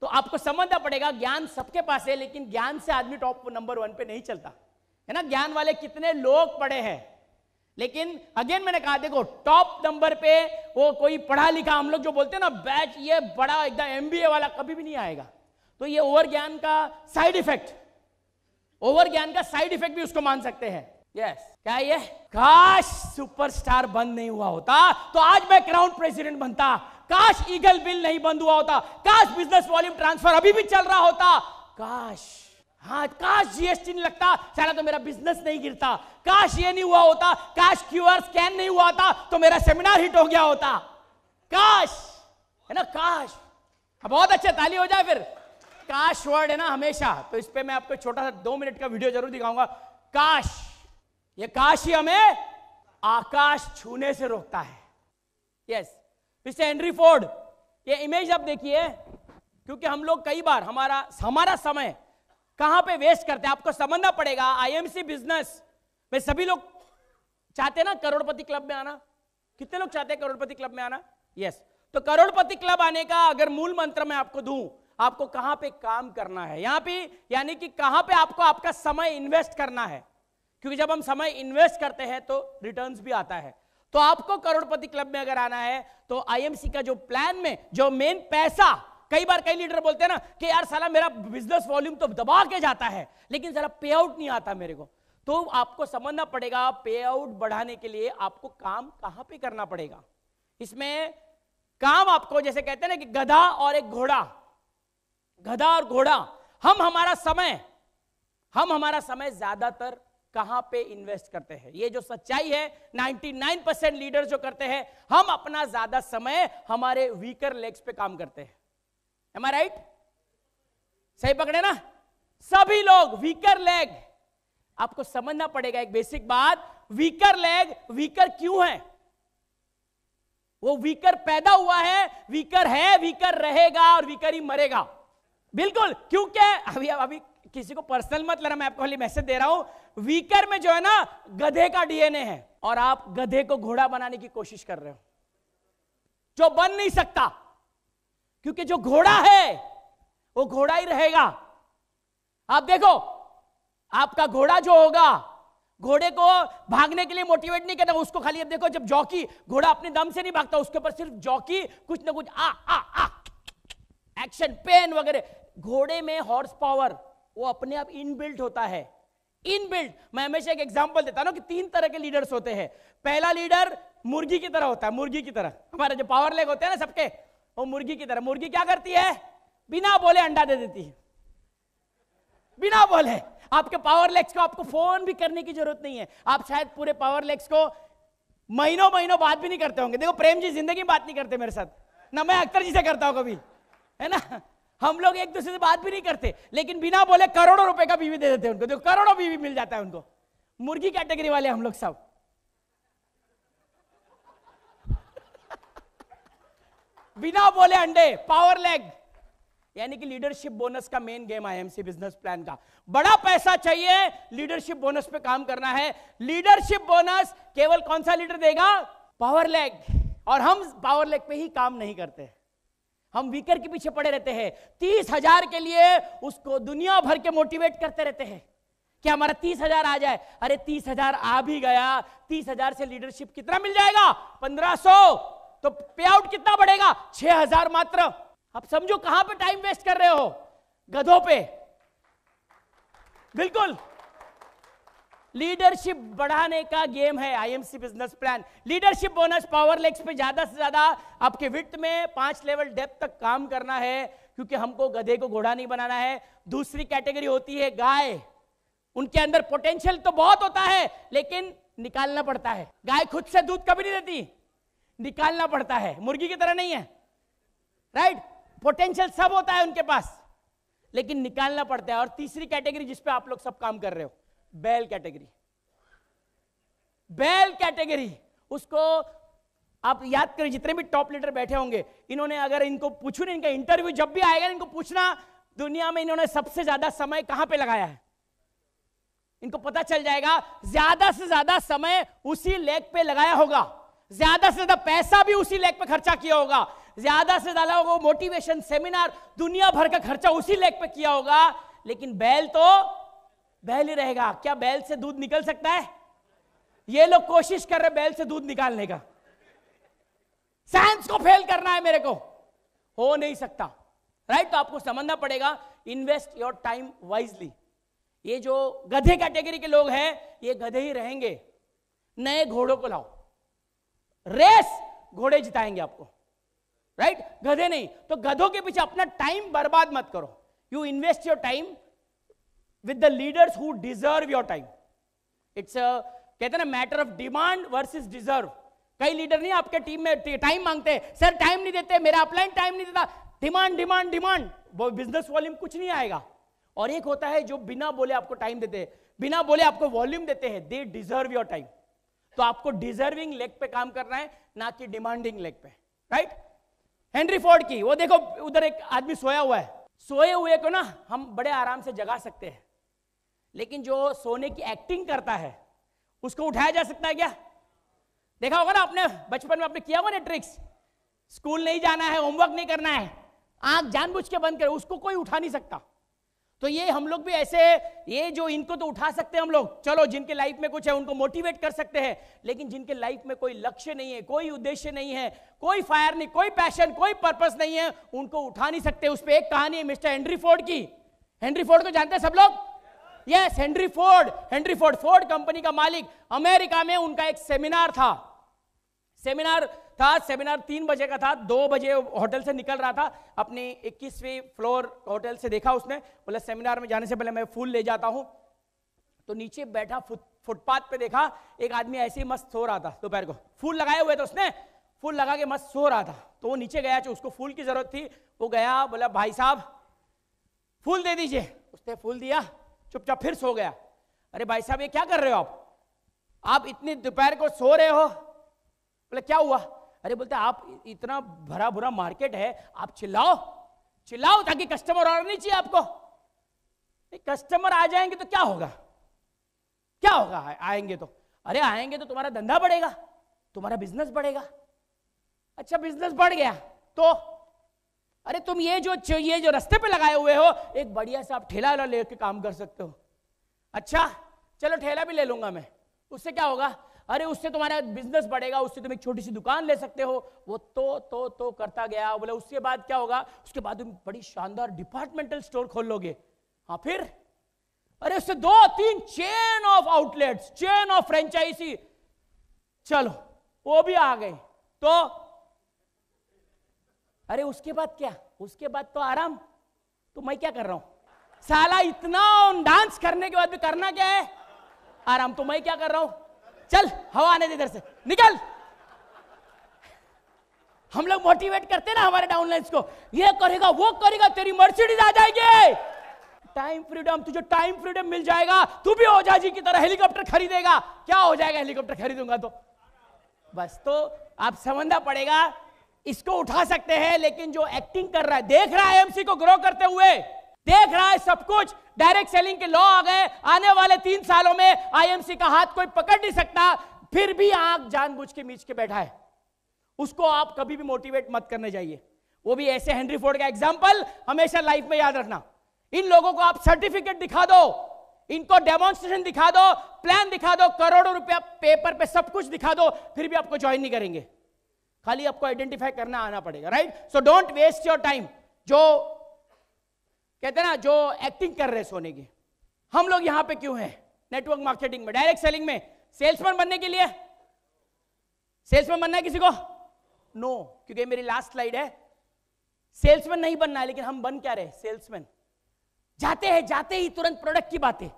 तो आपको समझना पड़ेगा ज्ञान सबके पास है लेकिन ज्ञान से आदमी टॉप नंबर वन पे नहीं चलता है ना ज्ञान वाले कितने लोग पढ़े हैं लेकिन अगेन मैंने कहा देखो टॉप नंबर पे वो कोई पढ़ा लिखा हम लोग जो बोलते हैं ना बैच ये बड़ा एकदम एमबीए वाला कभी भी नहीं आएगा तो ये ओवर ज्ञान का साइड इफेक्ट ओवर ज्ञान का साइड इफेक्ट भी उसको मान सकते हैं यस yes. क्या ये काश सुपरस्टार बंद नहीं हुआ होता तो आज मैं क्राउन प्रेसिडेंट बनता काश ईगल बिल नहीं बंद हुआ होता काश बिजनेस वॉल्यूम ट्रांसफर अभी भी चल रहा होता काश हाँ काश जीएसटी नहीं लगता साला तो मेरा बिजनेस नहीं गिरता काश ये नहीं हुआ होता काश क्यूआर स्कैन नहीं हुआ होता तो मेरा सेमिनार हिट हो गया होता काश है ना काश बहुत अच्छे ताली हो जाए फिर काश वर्ड है ना हमेशा तो इस पर मैं आपको छोटा सा दो मिनट का वीडियो जरूर दिखाऊंगा काश ये काशी हमें आकाश छूने से रोकता है यस मिस्टर हेनरी फोर्ड ये इमेज आप देखिए क्योंकि हम लोग कई बार हमारा हमारा समय कहां पे वेस्ट करते हैं आपको समझना पड़ेगा आईएमसी बिजनेस में सभी लोग चाहते ना करोड़पति क्लब में आना कितने लोग चाहते हैं करोड़पति क्लब में आना यस तो करोड़पति क्लब आने का अगर मूल मंत्र मैं आपको दू आपको कहां पे काम करना है यहां पे यानी कि कहां पे आपको आपका समय इन्वेस्ट करना है क्योंकि जब हम समय इन्वेस्ट करते हैं तो रिटर्न्स भी आता है तो आपको करोड़पति क्लब में अगर आना है तो आईएमसी का जो प्लान में जो मेन पैसा कई बार कई लीडर बोलते हैं ना कि यार साला मेरा बिजनेस वॉल्यूम तो दबा के जाता है लेकिन जरा पे आउट नहीं आता मेरे को तो आपको समझना पड़ेगा पे आउट बढ़ाने के लिए आपको काम कहां पे करना पड़ेगा इसमें काम आपको जैसे कहते हैं ना कि गधा और एक घोड़ा गधा और घोड़ा हम हमारा समय हम हमारा समय ज्यादातर कहां पे इन्वेस्ट करते हैं ये जो सच्चाई है 99 परसेंट लीडर जो करते हैं हम अपना ज्यादा समय हमारे वीकर लेग्स पे काम करते हैं एम आई राइट सही पकड़े ना सभी लोग वीकर लेग आपको समझना पड़ेगा एक बेसिक बात वीकर लेग वीकर क्यों है वो वीकर पैदा हुआ है वीकर है वीकर रहेगा और वीकर ही मरेगा बिल्कुल क्योंकि अभी अभी किसी को पर्सनल मत लेना मैं आपको खाली मैसेज दे रहा हूं वीकर में जो है ना गधे का डीएनए है और आप गधे को घोड़ा बनाने की कोशिश कर रहे हो जो बन नहीं सकता क्योंकि जो घोड़ा है वो घोड़ा ही रहेगा आप देखो आपका घोड़ा जो होगा घोड़े को भागने के लिए मोटिवेट नहीं करना उसको खाली अब देखो जब जॉकी घोड़ा अपने दम से नहीं भागता उसके ऊपर सिर्फ जॉकी कुछ ना कुछ आ आ आ एक्शन पेन वगैरह घोड़े में हॉर्स पावर वो अपने आप इनबिल्ट होता है इन मैं हमेशा एक एग्जाम्पल देता हूँ कि तीन तरह के लीडर्स होते हैं पहला लीडर मुर्गी की तरह होता है मुर्गी की तरह हमारे जो पावर लेग होते हैं ना सबके वो मुर्गी की तरह मुर्गी क्या करती है बिना बोले अंडा दे देती है बिना बोले आपके पावर लेग्स को आपको फोन भी करने की जरूरत नहीं है आप शायद पूरे पावर लेग्स को महीनों महीनों बात भी नहीं करते होंगे देखो प्रेम जी जिंदगी में बात नहीं करते मेरे साथ ना मैं अख्तर जी से करता हूं कभी है ना हम लोग एक दूसरे से बात भी नहीं करते लेकिन बिना बोले करोड़ों रुपए का बीवी दे देते उनको देखो करोड़ों बीवी मिल जाता है उनको मुर्गी कैटेगरी वाले हम लोग सब बिना बोले अंडे पावर लेग यानी कि लीडरशिप बोनस का मेन गेम है एमसी बिजनेस प्लान का बड़ा पैसा चाहिए लीडरशिप बोनस पे काम करना है लीडरशिप बोनस केवल कौन सा लीडर देगा पावर लेग और हम पावर लेग पे ही काम नहीं करते हैं हम वीकर के पीछे पड़े रहते हैं तीस हजार के लिए उसको दुनिया भर के मोटिवेट करते रहते हैं कि हमारा तीस हजार आ जाए अरे तीस हजार आ भी गया तीस हजार से लीडरशिप कितना मिल जाएगा पंद्रह सौ तो पे आउट कितना बढ़ेगा छह हजार मात्र आप समझो कहां पे टाइम वेस्ट कर रहे हो गधों पे बिल्कुल लीडरशिप बढ़ाने का गेम है IMC business plan leadership bonus power legs पे ज्यादा से ज्यादा आपके वित्त में पांच लेवल डेप्थ तक काम करना है क्योंकि हमको गधे को घोड़ा नहीं बनाना है दूसरी कैटेगरी होती है गाय उनके अंदर पोटेंशियल तो बहुत होता है लेकिन निकालना पड़ता है गाय खुद से दूध कभी नहीं देती निकालना पड़ता है मुर्गी की तरह नहीं है राइट पोटेंशियल सब होता है उनके पास लेकिन निकालना पड़ता है और तीसरी कैटेगरी जिसपे आप लोग सब काम कर रहे हो बैल कैटेगरी बैल कैटेगरी उसको आप याद करें जितने भी टॉप लीडर बैठे होंगे इन्होंने अगर इनको पूछू ना इनका इंटरव्यू जब भी आएगा इनको पूछना दुनिया में इन्होंने सबसे ज्यादा समय कहां पे लगाया है इनको पता चल जाएगा ज्यादा से ज्यादा समय उसी लेग पे लगाया होगा ज्यादा से ज्यादा पैसा भी उसी लेग पे खर्चा किया होगा ज्यादा से ज्यादा वो मोटिवेशन सेमिनार दुनिया भर का खर्चा उसी लेग पे किया होगा लेकिन बैल तो बैल ही रहेगा क्या बैल से दूध निकल सकता है ये लोग कोशिश कर रहे बैल से दूध निकालने का साइंस को फेल करना है मेरे को हो नहीं सकता राइट तो आपको समझना पड़ेगा इन्वेस्ट योर टाइम वाइजली ये जो गधे कैटेगरी के लोग हैं ये गधे ही रहेंगे नए घोड़ों को लाओ रेस घोड़े जिताएंगे आपको राइट गधे नहीं तो गधों के पीछे अपना टाइम बर्बाद मत करो you invest your time with the leaders who deserve your time it's कहते कहते ना matter of demand versus deserve कई लीडर नहीं आपके टीम में टाइम मांगते सर टाइम नहीं देते मेरा अपलाइन टाइम नहीं देता डिमांड डिमांड डिमांड वो बिजनेस वॉल्यूम कुछ नहीं आएगा और एक होता है जो बिना बोले आपको टाइम देते हैं बिना बोले आपको वॉल्यूम देते हैं दे डिजर्व योर टाइम तो आपको डिजर्विंग लेग पे काम करना है ना कि डिमांडिंग लेग पे राइट हेनरी फोर्ड की वो देखो उधर एक आदमी सोया हुआ है सोए हुए को ना हम बड़े आराम से जगा सकते हैं लेकिन जो सोने की एक्टिंग करता है उसको उठाया जा सकता है क्या देखा होगा ना आपने बचपन में आपने किया होगा ना ट्रिक्स स्कूल नहीं जाना है होमवर्क नहीं करना है आंख जानबूझ के बंद कर उसको कोई उठा नहीं सकता तो ये हम लोग भी ऐसे ये जो इनको तो उठा सकते हैं हम लोग चलो जिनके लाइफ में कुछ है उनको मोटिवेट कर सकते हैं लेकिन जिनके लाइफ में कोई लक्ष्य नहीं है कोई उद्देश्य नहीं है कोई फायर नहीं कोई पैशन कोई पर्पस नहीं है उनको उठा नहीं सकते उस पर एक कहानी है मिस्टर हेनरी फोर्ड की हेनरी फोर्ड को जानते हैं सब लोग yes Henry Ford Henry Ford Ford company का मालिक अमेरिका में उनका एक सेमिनार था सेमिनार था सेमिनार तीन बजे का था दो बजे होटल से निकल रहा था अपनी इक्कीसवीं फ्लोर होटल से देखा उसने बोले सेमिनार में जाने से पहले मैं फूल ले जाता हूं तो नीचे बैठा फुटपाथ पे देखा एक आदमी ऐसे ही मस्त सो रहा था दोपहर को फूल लगाए हुए थे उसने फूल लगा के मस्त सो रहा था तो वो नीचे गया उसको फूल की जरूरत थी वो गया बोला भाई साहब फूल दे दीजिए उसने फूल दिया चुपचाप फिर सो गया अरे भाई साहब ये क्या कर रहे हो आप आप इतनी दोपहर को सो रहे हो बोले क्या हुआ अरे बोलते आप इतना भरा भरा मार्केट है आप चिल्लाओ चिल्लाओ ताकि कस्टमर और नहीं चाहिए आपको कस्टमर आ जाएंगे तो क्या होगा क्या होगा आएंगे तो अरे आएंगे तो तुम्हारा धंधा बढ़ेगा तुम्हारा बिजनेस बढ़ेगा अच्छा बिजनेस बढ़ गया तो अरे तुम ये जो ये जो रास्ते पे लगाए हुए हो एक बढ़िया सा आप ठेला वाला लेके काम कर सकते हो अच्छा चलो ठेला भी ले लूंगा मैं उससे क्या होगा अरे उससे तुम्हारा बिजनेस बढ़ेगा उससे तुम एक छोटी सी दुकान ले सकते हो वो तो तो तो करता गया बोले उसके बाद क्या होगा उसके बाद तुम बड़ी शानदार डिपार्टमेंटल स्टोर खोल लोगे हाँ फिर अरे उससे दो तीन chain of outlets chain of franchise चलो वो भी आ गए तो अरे उसके बाद क्या उसके बाद तो आराम तो मैं क्या कर रहा हूं साला इतना डांस करने के बाद भी करना क्या है आराम तो मैं क्या कर रहा हूं चल हवा आने दे इधर से निकल हम लोग मोटिवेट करते ना हमारे डाउनलाइंस को ये करेगा वो करेगा तेरी मर्सिडीज आ जाएगी टाइम फ्रीडम तुझे टाइम फ्रीडम मिल जाएगा तू भी ओझा जी की तरह हेलीकॉप्टर खरीदेगा क्या हो जाएगा हेलीकॉप्टर खरीदूंगा तो बस तो आप समझना पड़ेगा इसको उठा सकते हैं लेकिन जो एक्टिंग कर रहा है देख रहा है एमसी को ग्रो करते हुए देख रहा है सब कुछ डायरेक्ट सेलिंग के लॉ आ गए आने वाले तीन सालों में आईएमसी का हाथ कोई पकड़ नहीं सकता फिर भी आग जानबूझ के मीच के बैठा है उसको आप कभी भी मोटिवेट मत करने जाइए वो भी ऐसे हेनरी फोर्ड का एग्जाम्पल हमेशा लाइफ में याद रखना इन लोगों को आप सर्टिफिकेट दिखा दो इनको डेमोन्स्ट्रेशन दिखा दो प्लान दिखा दो करोड़ों रुपया पेपर पे सब कुछ दिखा दो फिर भी आपको ज्वाइन नहीं करेंगे खाली आपको आइडेंटिफाई करना आना पड़ेगा right so don't waste your time जो कहते ना जो एक्टिंग कर रहे सोने की हम लोग यहां पे क्यों हैं नेटवर्क मार्केटिंग में डायरेक्ट सेलिंग में सेल्समैन बनने के लिए सेल्समैन बनना है किसी को नो no, क्योंकि मेरी लास्ट स्लाइड है सेल्समैन नहीं बनना है लेकिन हम बन क्या रहे सेल्समैन जाते हैं जाते ही तुरंत प्रोडक्ट की बातें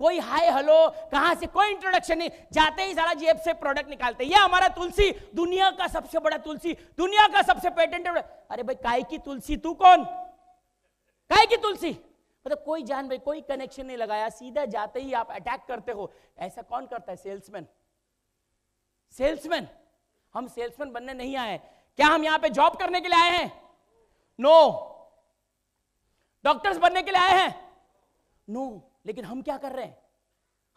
कोई हाय हेलो कहां से कोई इंट्रोडक्शन नहीं जाते ही सारा जेब से प्रोडक्ट निकालते ये हमारा तुलसी दुनिया का सबसे बड़ा तुलसी दुनिया का सबसे पेटेंटेड अरे भाई काय की तुलसी तू कौन काय की तुलसी मतलब कोई जान भाई कोई कनेक्शन नहीं लगाया सीधा जाते ही आप अटैक करते हो ऐसा कौन करता है सेल्समैन सेल्समैन हम सेल्समैन बनने नहीं आए क्या हम यहां पे जॉब करने के लिए आए हैं नो no. डॉक्टर्स बनने के लिए आए हैं नो no. लेकिन हम क्या कर रहे हैं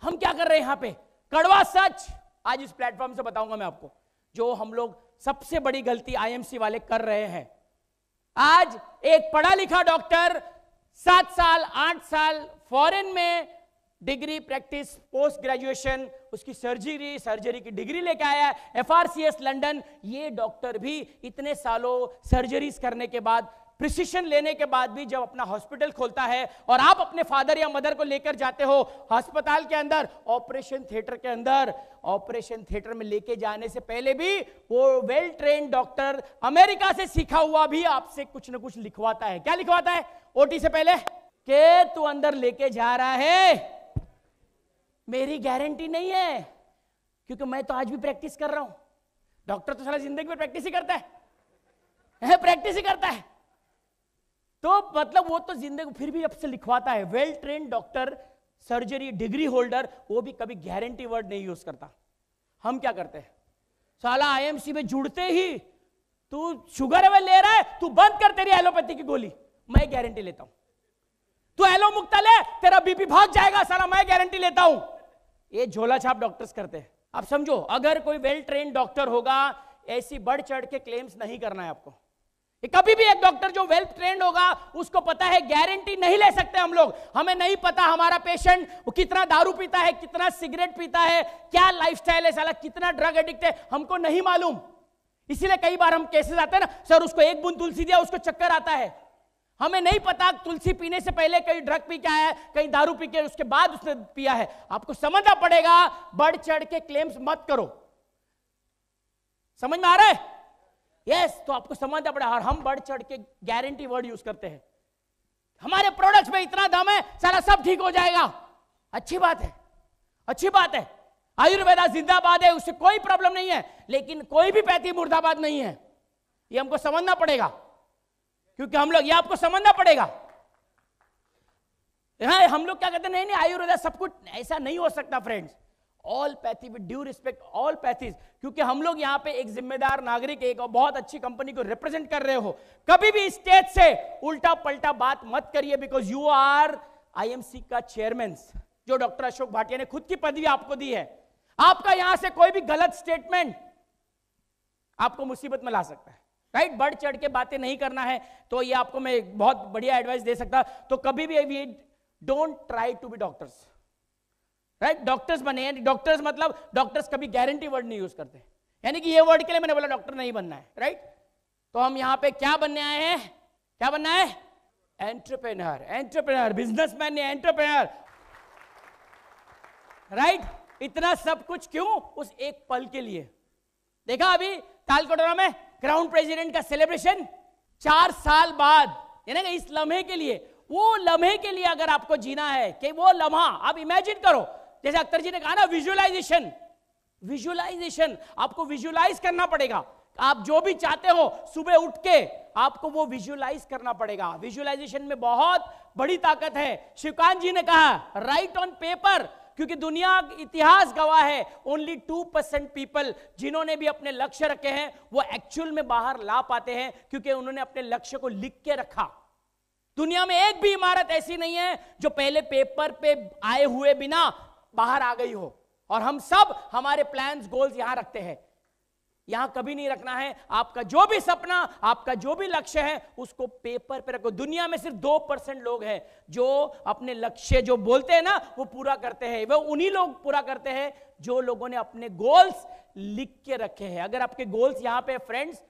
हम क्या कर रहे हैं यहां पे कड़वा सच आज इस प्लेटफॉर्म से बताऊंगा मैं आपको जो हम लोग सबसे बड़ी गलती आईएमसी वाले कर रहे हैं आज एक पढ़ा लिखा डॉक्टर सात साल आठ साल फॉरेन में डिग्री प्रैक्टिस पोस्ट ग्रेजुएशन उसकी सर्जरी सर्जरी की डिग्री लेके आया है एफ लंडन ये डॉक्टर भी इतने सालों सर्जरीज करने के बाद प्रिसिशन लेने के बाद भी जब अपना हॉस्पिटल खोलता है और आप अपने फादर या मदर को लेकर जाते हो अस्पताल के अंदर ऑपरेशन थिएटर के अंदर ऑपरेशन थिएटर में लेके जाने से पहले भी वो वेल ट्रेन डॉक्टर अमेरिका से सीखा हुआ भी आपसे कुछ ना कुछ लिखवाता है क्या लिखवाता है ओटी से पहले के तू अंदर लेके जा रहा है मेरी गारंटी नहीं है क्योंकि मैं तो आज भी प्रैक्टिस कर रहा हूं डॉक्टर तो सारा जिंदगी में प्रैक्टिस ही करता है प्रैक्टिस ही करता है तो मतलब वो तो जिंदगी फिर भी आपसे लिखवाता है well train doctor surgery degree holder वो भी कभी गारंटी वर्ड नहीं यूज करता हम क्या करते हैं साला आईएमसी में जुड़ते ही तू शुगर में ले रहा है तू बंद कर तेरी एलोपैथी की गोली मैं गारंटी लेता हूं तू एलो मुक्ता ले तेरा बीपी भाग जाएगा साला मैं गारंटी लेता हूं ये झोला छाप डॉक्टर्स करते हैं आप समझो अगर कोई वेल ट्रेन डॉक्टर होगा ऐसी बढ़ चढ़ के क्लेम्स नहीं करना है आपको कभी भी एक डॉक्टर जो वेल ट्रेंड होगा उसको पता है गारंटी नहीं ले सकते हम लोग हमें नहीं पता हमारा पेशेंट वो कितना दारू पीता है कितना सिगरेट पीता है क्या लाइफस्टाइल है साला कितना ड्रग एडिक्ट है हमको नहीं मालूम इसीलिए कई बार हम केसेस आते हैं ना सर उसको एक बूंद तुलसी दिया उसको चक्कर आता है हमें नहीं पता तुलसी पीने से पहले कहीं ड्रग पी के आया है कहीं दारू पी के उसके बाद उसने पिया है आपको समझना पड़ेगा बढ़ चढ़ के क्लेम्स मत करो समझ में आ रहा है yes, तो आपको समझना पड़ा और हम बढ़ चढ़ के गारंटी वर्ड यूज करते हैं हमारे प्रोडक्ट में इतना दम है सारा सब ठीक हो जाएगा अच्छी बात है अच्छी बात है आयुर्वेदा जिंदाबाद है उससे कोई प्रॉब्लम नहीं है लेकिन कोई भी पैती मुर्दाबाद नहीं है ये हमको समझना पड़ेगा क्योंकि हम लोग ये आपको समझना पड़ेगा हाँ हम लोग क्या कहते हैं नहीं नहीं आयुर्वेदा सब कुछ ऐसा नहीं हो सकता friends allopathy with due respect all pathies क्योंकि हम लोग यहां पे एक जिम्मेदार नागरिक एक और बहुत अच्छी कंपनी को रिप्रेजेंट कर रहे हो कभी भी स्टेज से उल्टा पलटा बात मत करिए बिकॉज यू आर आईएमसी का चेयरमैन जो डॉक्टर अशोक भाटिया ने खुद की पदवी आपको दी है आपका यहां से कोई भी गलत स्टेटमेंट आपको मुसीबत में ला सकता है राइट बढ़ चढ़ के बातें नहीं करना है तो ये आपको मैं बहुत बढ़िया एडवाइस दे सकता तो कभी भी don't try to be doctors right doctors बने हैं डॉक्टर्स मतलब डॉक्टर्स कभी गारंटी वर्ड नहीं यूज करते यानी कि ये वर्ड के लिए मैंने बोला डॉक्टर नहीं बनना है राइट तो हम यहाँ पे क्या बनने आए हैं क्या बनना है एंटरप्रेनर एंटरप्रेनर बिजनेसमैन नहीं एंटरप्रेनर राइट इतना सब कुछ क्यों उस एक पल के लिए देखा अभी तालकोटोरा में क्राउन प्रेसिडेंट का सेलिब्रेशन चार साल बाद यानी इस लम्हे के लिए वो लम्हे के लिए अगर आपको जीना है कि वो लम्हा आप इमेजिन करो जैसे अख्तर जी ने कहा ना विजुअलाइजेशन विजुअलाइजेशन आपको विजुअलाइज करना पड़ेगा आप जो भी चाहते हो सुबह उठ के आपको वो विजुअलाइज करना पड़ेगा विजुअलाइजेशन में बहुत बड़ी ताकत है शिवकांत जी ने कहा राइट ऑन पेपर क्योंकि दुनिया इतिहास गवाह है ओनली टू परसेंट पीपल जिन्होंने भी अपने लक्ष्य रखे हैं वो एक्चुअल में बाहर ला पाते हैं क्योंकि उन्होंने अपने लक्ष्य को लिख के रखा दुनिया में एक भी इमारत ऐसी नहीं है जो पहले पेपर पे आए हुए बिना बाहर आ गई हो और हम सब हमारे प्लान्स गोल्स यहां रखते हैं यहां कभी नहीं रखना है आपका जो भी सपना आपका जो भी लक्ष्य है उसको पेपर पे रखो दुनिया में सिर्फ दो परसेंट लोग हैं जो अपने लक्ष्य जो बोलते हैं ना वो पूरा करते हैं वो उन्हीं लोग पूरा करते हैं जो लोगों ने अपने गोल्स लिख के रखे हैं अगर आपके गोल्स यहां पे फ्रेंड्स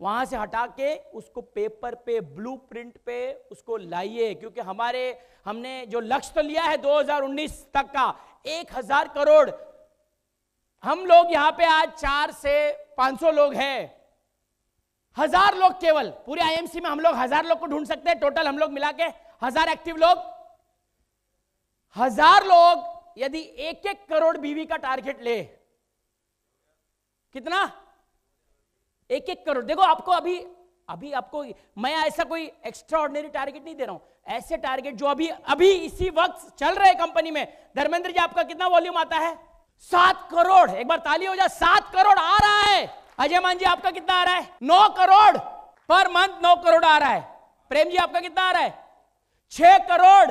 वहां से हटा के उसको पेपर पे ब्लू प्रिंट पे उसको लाइए क्योंकि हमारे हमने जो लक्ष्य तो लिया है 2019 तक का एक हजार करोड़ हम लोग यहां पे आज चार से पांच सौ लोग हैं हजार लोग केवल पूरे आईएमसी में हम लोग हजार लोग को ढूंढ सकते हैं टोटल हम लोग मिला के हजार एक्टिव लोग हजार लोग यदि एक एक करोड़ बीवी का टारगेट ले कितना एक एक करोड़ देखो आपको अभी अभी आपको मैं ऐसा कोई एक्स्ट्रा ऑर्डिनरी टारगेट नहीं दे रहा हूं ऐसे टारगेट जो अभी अभी इसी वक्त चल रहे कंपनी में धर्मेंद्र जी आपका कितना वॉल्यूम आता है सात करोड़ एक बार ताली हो जाए सात करोड़ आ रहा है अजय मान जी आपका कितना आ रहा है नौ करोड़ पर मंथ नौ करोड़ आ रहा है प्रेम जी आपका कितना आ रहा है छह करोड़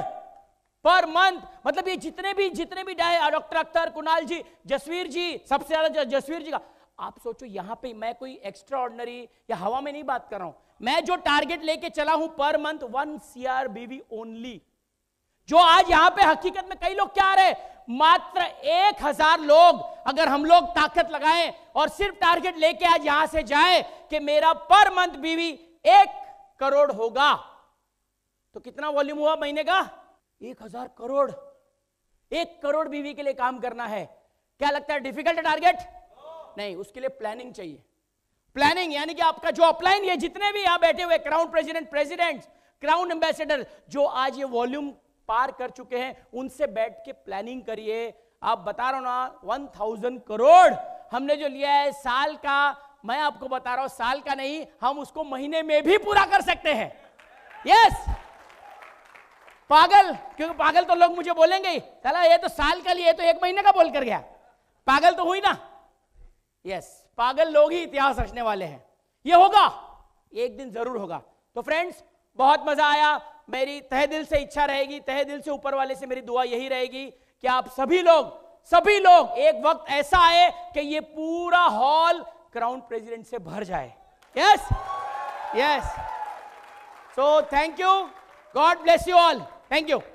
पर मंथ मतलब ये जितने भी जितने भी डॉक्टर अख्तर कुणाल जी जसवीर जी सबसे ज्यादा जसवीर जी का आप सोचो यहां पे मैं कोई एक्स्ट्रा ऑर्डनरी या हवा में नहीं बात कर रहा हूं मैं जो टारगेट लेके चला हूं per month one CR BV only जो आज यहां पे हकीकत में कई लोग क्या रहे मात्र एक हजार लोग अगर हम लोग ताकत लगाएं और सिर्फ टारगेट लेके आज यहां से जाए कि मेरा पर मंथ बीवी एक करोड़ होगा तो कितना वॉल्यूम हुआ महीने का एक हजार करोड़ एक करोड़ बीवी के लिए काम करना है क्या लगता है डिफिकल्ट टारगेट नहीं उसके लिए प्लानिंग चाहिए प्लानिंग यानी कि आपका जो अपलाइन ये जितने भी यहां बैठे हुए crown president president crown ambassador जो आज ये वॉल्यूम पार कर चुके हैं उनसे बैठ के प्लानिंग करिए आप बता रहा ना वन थाउजेंड करोड़ हमने जो लिया है साल का मैं आपको बता रहा हूं साल का नहीं हम उसको महीने में भी पूरा कर सकते हैं यस yes! पागल क्योंकि पागल तो लोग मुझे बोलेंगे चला ये तो साल का लिए तो एक महीने का बोल कर गया पागल तो हुई ना यस पागल लोग ही इतिहास रचने वाले हैं ये होगा एक दिन जरूर होगा तो फ्रेंड्स बहुत मजा आया मेरी तह दिल से इच्छा रहेगी तह दिल से ऊपर वाले से मेरी दुआ यही रहेगी कि आप सभी लोग सभी लोग एक वक्त ऐसा आए कि ये पूरा हॉल क्राउन प्रेसिडेंट से भर जाए yes yes so thank you God bless you all thank you